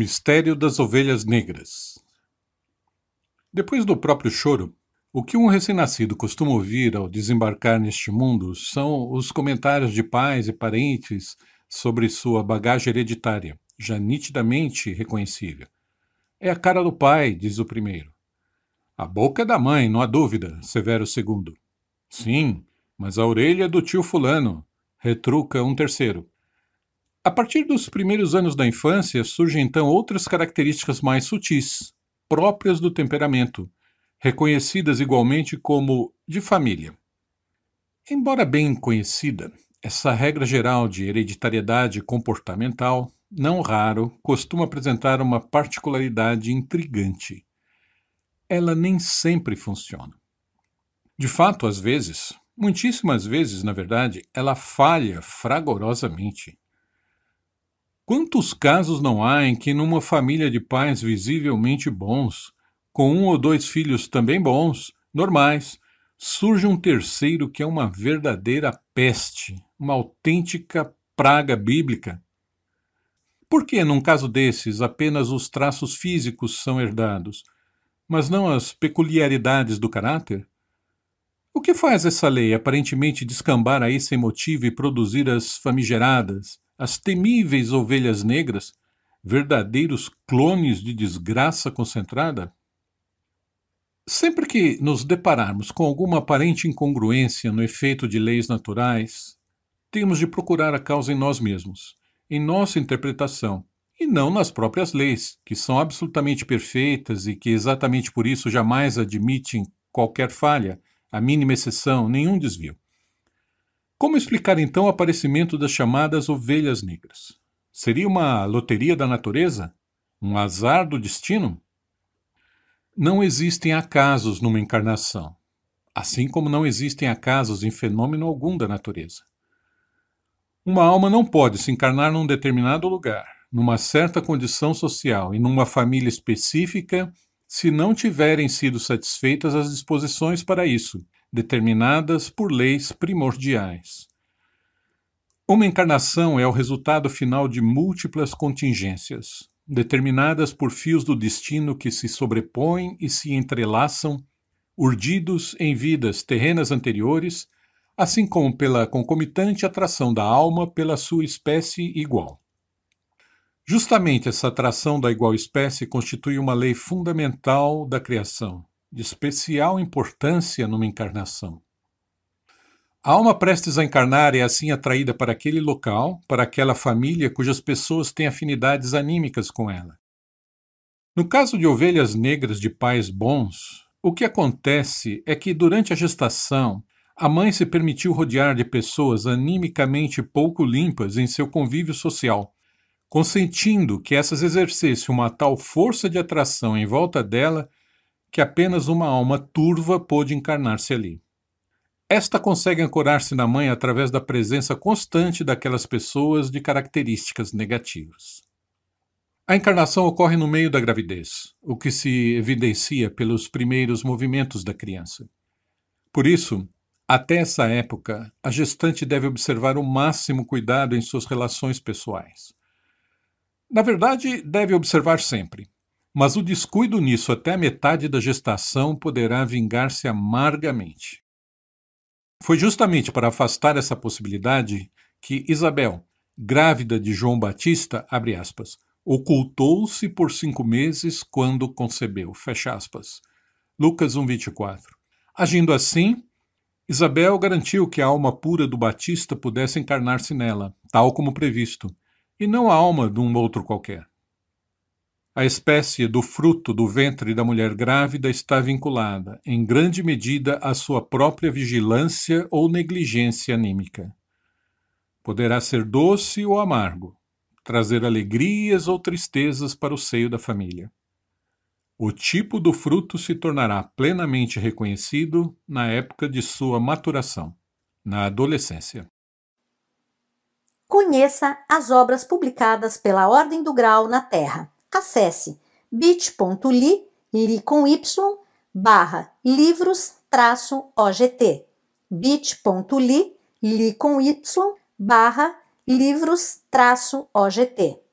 mistério das ovelhas negras. Depois do próprio choro, o que um recém-nascido costuma ouvir ao desembarcar neste mundo são os comentários de pais e parentes sobre sua bagagem hereditária, já nitidamente reconhecível. É a cara do pai, diz o primeiro. A boca é da mãe, não há dúvida, severa o segundo. Sim, mas a orelha é do tio Fulano, retruca um terceiro. A partir dos primeiros anos da infância surgem então outras características mais sutis, próprias do temperamento, reconhecidas igualmente como de família. Embora bem conhecida, essa regra geral de hereditariedade comportamental, não raro, costuma apresentar uma particularidade intrigante. Ela nem sempre funciona. De fato, às vezes, muitíssimas vezes, na verdade, ela falha fragorosamente. Quantos casos não há em que, numa família de pais visivelmente bons, com um ou dois filhos também bons, normais, surge um terceiro que é uma verdadeira peste, uma autêntica praga bíblica? Por que, num caso desses, apenas os traços físicos são herdados, mas não as peculiaridades do caráter? O que faz essa lei aparentemente descambar a esse motivo e produzir as famigeradas? as temíveis ovelhas negras, verdadeiros clones de desgraça concentrada? Sempre que nos depararmos com alguma aparente incongruência no efeito de leis naturais, temos de procurar a causa em nós mesmos, em nossa interpretação, e não nas próprias leis, que são absolutamente perfeitas e que exatamente por isso jamais admitem qualquer falha, a mínima exceção, nenhum desvio. Como explicar então o aparecimento das chamadas ovelhas negras? Seria uma loteria da natureza? Um azar do destino? Não existem acasos numa encarnação, assim como não existem acasos em fenômeno algum da natureza. Uma alma não pode se encarnar num determinado lugar, numa certa condição social e numa família específica se não tiverem sido satisfeitas as disposições para isso determinadas por leis primordiais. Uma encarnação é o resultado final de múltiplas contingências, determinadas por fios do destino que se sobrepõem e se entrelaçam, urdidos em vidas terrenas anteriores, assim como pela concomitante atração da alma pela sua espécie igual. Justamente essa atração da igual espécie constitui uma lei fundamental da criação, de especial importância numa encarnação. A alma prestes a encarnar é assim atraída para aquele local, para aquela família cujas pessoas têm afinidades anímicas com ela. No caso de ovelhas negras de pais bons, o que acontece é que durante a gestação, a mãe se permitiu rodear de pessoas animicamente pouco limpas em seu convívio social, consentindo que essas exercessem uma tal força de atração em volta dela que apenas uma alma turva pôde encarnar-se ali. Esta consegue ancorar-se na mãe através da presença constante daquelas pessoas de características negativas. A encarnação ocorre no meio da gravidez, o que se evidencia pelos primeiros movimentos da criança. Por isso, até essa época, a gestante deve observar o máximo cuidado em suas relações pessoais. Na verdade, deve observar sempre, mas o descuido nisso até a metade da gestação poderá vingar-se amargamente. Foi justamente para afastar essa possibilidade que Isabel, grávida de João Batista, ocultou-se por cinco meses quando concebeu, fecha aspas. Lucas 1,24. Agindo assim, Isabel garantiu que a alma pura do Batista pudesse encarnar-se nela, tal como previsto, e não a alma de um outro qualquer. A espécie do fruto do ventre da mulher grávida está vinculada, em grande medida, à sua própria vigilância ou negligência anímica. Poderá ser doce ou amargo, trazer alegrias ou tristezas para o seio da família. O tipo do fruto se tornará plenamente reconhecido na época de sua maturação, na adolescência. Conheça as obras publicadas pela Ordem do Grau na Terra acesse bit.ly, li com y, barra livros traço OGT, bit.ly, li com y, barra livros traço OGT.